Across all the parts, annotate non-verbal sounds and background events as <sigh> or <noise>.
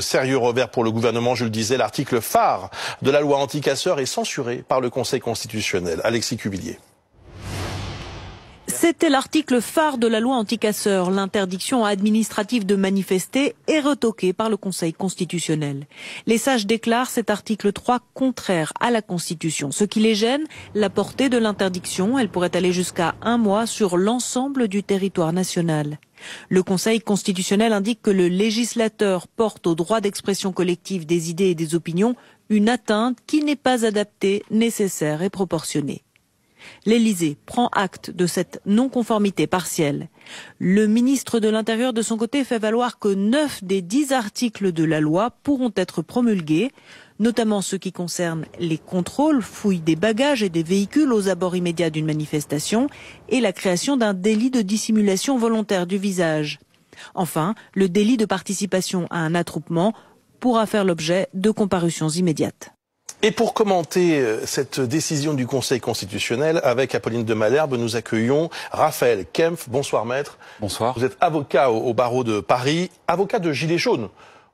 sérieux revers pour le gouvernement, je le disais, l'article phare de la loi anticasseur est censuré par le Conseil constitutionnel. Alexis Cubillier. C'était l'article phare de la loi anticasseur. L'interdiction administrative de manifester est retoquée par le Conseil constitutionnel. Les sages déclarent cet article 3 contraire à la Constitution. Ce qui les gêne, la portée de l'interdiction, elle pourrait aller jusqu'à un mois sur l'ensemble du territoire national. Le Conseil constitutionnel indique que le législateur porte au droit d'expression collective des idées et des opinions une atteinte qui n'est pas adaptée, nécessaire et proportionnée. L'Élysée prend acte de cette non-conformité partielle. Le ministre de l'Intérieur, de son côté, fait valoir que neuf des dix articles de la loi pourront être promulgués notamment ce qui concerne les contrôles, fouilles des bagages et des véhicules aux abords immédiats d'une manifestation et la création d'un délit de dissimulation volontaire du visage. Enfin, le délit de participation à un attroupement pourra faire l'objet de comparutions immédiates. Et pour commenter euh, cette décision du Conseil constitutionnel, avec Apolline de Malherbe, nous accueillons Raphaël Kempf. Bonsoir maître. Bonsoir. Vous êtes avocat au, barreau de Paris, avocat de Gilets jaunes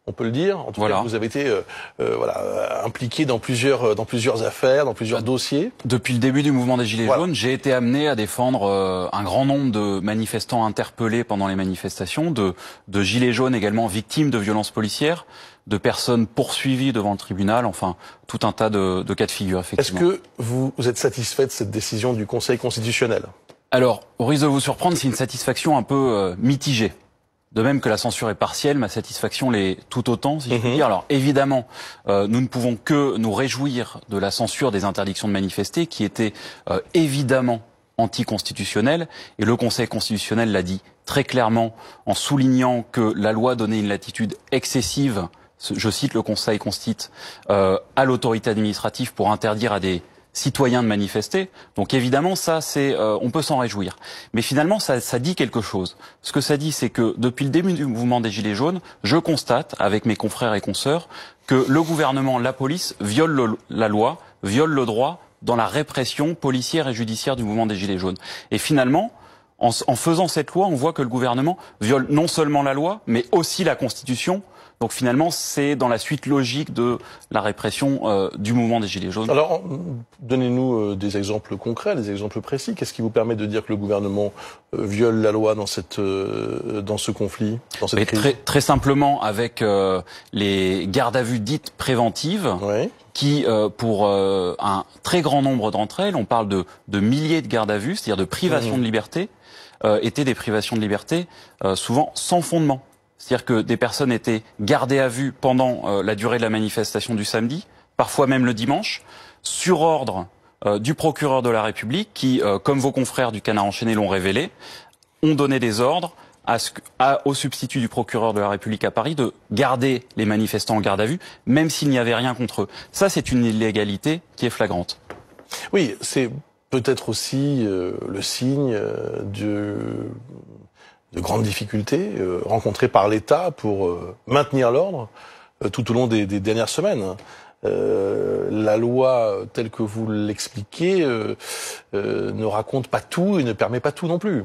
on peut le dire. En tout cas, vous avez été euh, euh, euh, impliqué dans plusieurs, dans plusieurs affaires, dans plusieurs bah, dossiers. Depuis le début du mouvement des Gilets jaunes, j'ai été amené à défendre un grand nombre de manifestants interpellés pendant les manifestations, de, Gilets jaunes également victimes de violences policières, de personnes poursuivies devant le tribunal, enfin tout un tas de, cas de figure, effectivement. Est-ce que vous, vous êtes satisfait de cette décision du Conseil constitutionnel alors, au risque de vous surprendre, c'est une satisfaction un peu mitigée. De même que la censure est partielle, ma satisfaction l'est tout autant, si je puis mhm. dire. Alors évidemment, euh, nous ne pouvons que nous réjouir de la censure des interdictions de manifester, qui était euh, évidemment anticonstitutionnelle, et le Conseil constitutionnel l'a dit très clairement en soulignant que la loi donnait une latitude excessive, je cite le Conseil constite, euh, à l'autorité administrative pour interdire à des citoyens de manifester. Donc évidemment, ça, c'est, euh, on peut s'en réjouir. Mais finalement, ça, dit quelque chose. Ce que ça dit, c'est que depuis le début du mouvement des Gilets jaunes, je constate, avec mes confrères et consoeurs, que le gouvernement, la police, viole la loi, viole le droit dans la répression policière et judiciaire du mouvement des Gilets jaunes. Et finalement, en, en faisant cette loi, on voit que le gouvernement viole non seulement la loi, mais aussi la Constitution, donc finalement, c'est dans la suite logique de la répression euh, du mouvement des Gilets jaunes. Alors, euh, donnez-nous euh, des exemples concrets, des exemples précis. Qu'est-ce qui vous permet de dire que le gouvernement viole la loi dans, cette, dans ce conflit, dans cette très, simplement, avec les gardes à vue dites préventives, qui, pour un très grand nombre d'entre elles, on parle de, milliers de gardes à vue, c'est-à-dire de privations mmh. de liberté, étaient des privations de liberté souvent sans fondement. C'est-à-dire que des personnes étaient gardées à vue pendant euh, la durée de la manifestation du samedi, parfois même le dimanche, sur ordre euh, du procureur de la République qui, euh, comme vos confrères du Canard enchaîné l'ont révélé, ont donné des ordres à au substitut du procureur de la République à Paris de garder les manifestants en garde à vue, même s'il n'y avait rien contre eux. Ça, c'est une illégalité qui est flagrante. Oui, c'est peut-être aussi le signe du, de grandes difficultés euh, rencontrées par l'État pour euh, maintenir l'ordre euh, tout au long des, dernières semaines. la loi telle que vous l'expliquez ne raconte pas tout et ne permet pas tout non plus.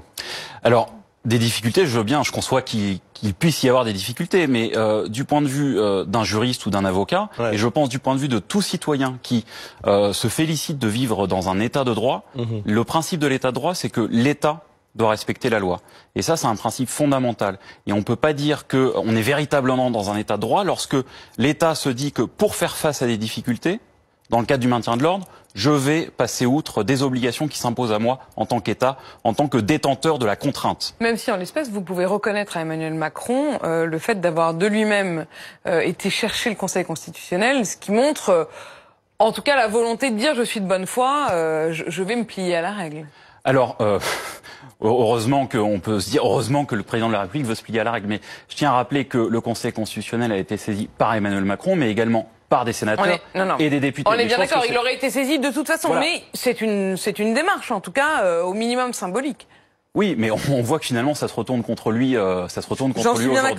Alors, des difficultés, je veux bien, je conçois qu'il puisse y avoir des difficultés, mais du point de vue d'un juriste ou d'un avocat, et je pense du point de vue de tout citoyen qui se félicite de vivre dans un état de droit, mhm. le principe de l'état de droit, c'est que l'État doit respecter la loi. Et ça, c'est un principe fondamental. Et on ne peut pas dire qu'on est véritablement dans un état de droit lorsque l'État se dit que pour faire face à des difficultés, dans le cadre du maintien de l'ordre, je vais passer outre des obligations qui s'imposent à moi en tant qu'État, en tant que détenteur de la contrainte. Même si en l'espèce, vous pouvez reconnaître à Emmanuel Macron euh, le fait d'avoir de lui-même euh, été chercher le Conseil constitutionnel, ce qui montre euh, en tout cas la volonté de dire je suis de bonne foi, je vais me plier à la règle. Alors, euh, <laughs> heureusement qu'on peut se dire, heureusement que le président de la République veut se plier à la règle. Mais je tiens à rappeler que le Conseil constitutionnel a été saisi par Emmanuel Macron, mais également par des sénateurs et des députés. On est bien d'accord, il aurait été saisi de toute façon, mais c'est une, c'est une démarche, en tout cas, euh, au minimum symbolique. Oui, mais on, voit que finalement, ça se retourne contre lui, euh, ça se retourne contre lui aujourd'hui.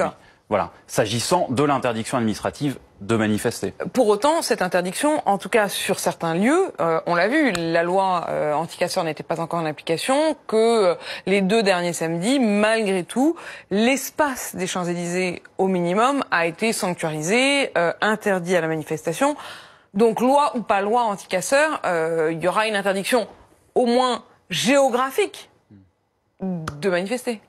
Voilà, s'agissant de l'interdiction administrative de manifester. Pour autant, cette interdiction, en tout cas sur certains lieux, euh, on l'a vu, la loi euh, anticasseur n'était pas encore en application, que euh, les deux derniers samedis, malgré tout, l'espace des Champs-Élysées au minimum a été sanctuarisé, euh, interdit à la manifestation. Donc loi ou pas loi anti anticasseur, il y aura une interdiction au moins géographique de manifester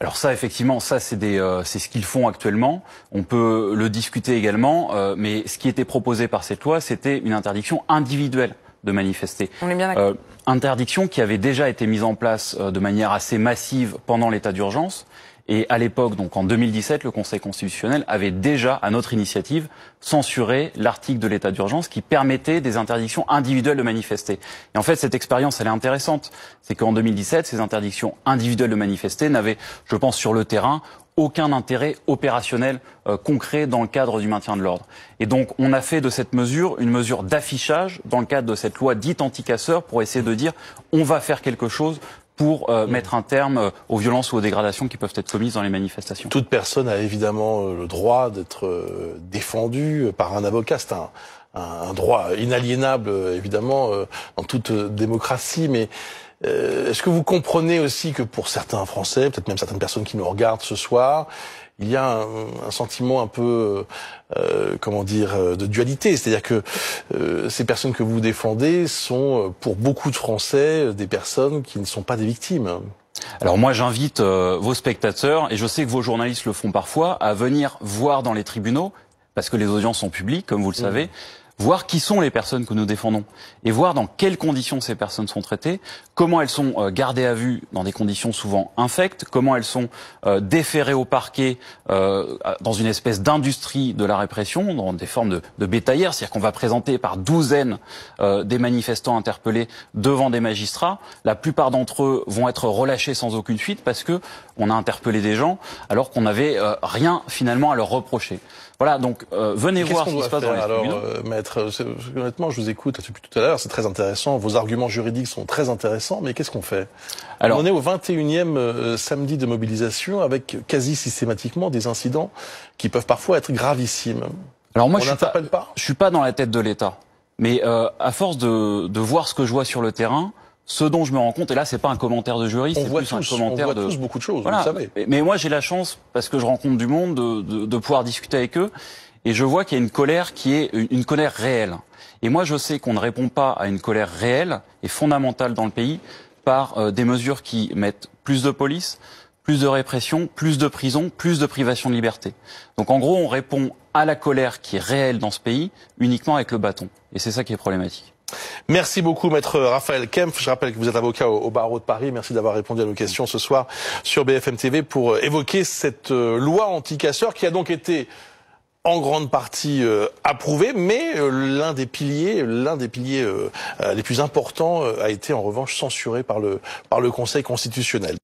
alors ça, effectivement, ça euh, c'est ce qu'ils font actuellement. On peut le discuter également, euh, mais ce qui était proposé par cette loi, c'était une interdiction individuelle de manifester. On euh, interdiction qui avait déjà été mise en place de manière assez massive pendant l'état d'urgence et à l'époque, donc en 2017, le Conseil constitutionnel avait déjà, à notre initiative, censuré l'article de l'état d'urgence qui permettait des interdictions individuelles de manifester. Et en fait, cette expérience, elle est intéressante. C'est qu'en 2017, ces interdictions individuelles de manifester n'avaient, je pense, sur le terrain, aucun intérêt opérationnel euh, concret dans le cadre du maintien de l'ordre. Et donc on a fait de cette mesure une mesure d'affichage dans le cadre de cette loi dite anticasseur » pour essayer de dire on va faire quelque chose pour euh, mm. mettre un terme euh, aux violences ou aux dégradations qui peuvent être commises dans les manifestations. Toute personne a évidemment euh, le droit d'être défendue par un avocat. C'est un, un droit inaliénable, évidemment, dans toute démocratie, mais euh, est-ce que vous comprenez aussi que pour certains Français, peut-être même certaines personnes qui nous regardent ce soir, il y a un, sentiment un peu, euh, euh, comment dire, de dualité, c'est-à-dire que ces personnes que vous défendez sont, pour beaucoup de Français, des personnes qui ne sont pas des victimes. Alors moi j'invite vos spectateurs, et je sais que vos journalistes le font parfois, à venir voir dans les tribunaux, parce que les audiences sont publiques, comme vous le mmh. savez, voir qui sont les personnes que nous défendons et voir dans quelles conditions ces personnes sont traitées, comment elles sont euh, gardées à vue dans des conditions souvent infectes, comment elles sont euh, déférées au parquet euh, dans une espèce d'industrie de la répression, dans des formes de, de bétaillère, c'est-à-dire qu'on va présenter par douzaines des manifestants interpellés devant des magistrats. La plupart d'entre eux vont être relâchés sans aucune fuite parce que on a interpellé des gens alors qu'on n'avait rien finalement à leur reprocher. Voilà, donc euh, venez voir ce qui se passe alors, euh, maître, honnêtement, je vous écoute depuis tout à l'heure, c'est très intéressant. Vos arguments juridiques sont très intéressants, mais qu'est-ce qu'on fait alors, On est au 21e euh, samedi de mobilisation avec quasi systématiquement des incidents qui peuvent parfois être gravissimes. Alors moi, je suis pas, suis pas dans la tête de l'État, mais à force de voir ce que je vois sur le terrain, ce dont je me rends compte, et là c'est pas un commentaire de juriste, c'est plus un commentaire on voit de. beaucoup de choses, savez. Mais, moi j'ai la chance parce que je rencontre du monde de, pouvoir discuter avec eux et je vois qu'il y a une colère qui est une colère réelle. Et moi je sais qu'on ne répond pas à une colère réelle et fondamentale dans le pays par euh, des mesures qui mettent plus de police, plus de répression, plus de prison, plus de privation de liberté. Donc en gros, on répond à la colère qui est réelle dans ce pays uniquement avec le bâton. Et c'est ça qui est problématique. Merci beaucoup, maître Raphaël Kempf. Je rappelle que vous êtes avocat au, barreau de Paris. Merci d'avoir répondu à nos questions ce soir sur BFM TV pour euh, évoquer cette euh, loi anti-casseurs qui a donc été en grande partie euh, approuvée, mais l'un des piliers, l'un des piliers les plus importants a été en revanche censuré par le, par le Conseil constitutionnel.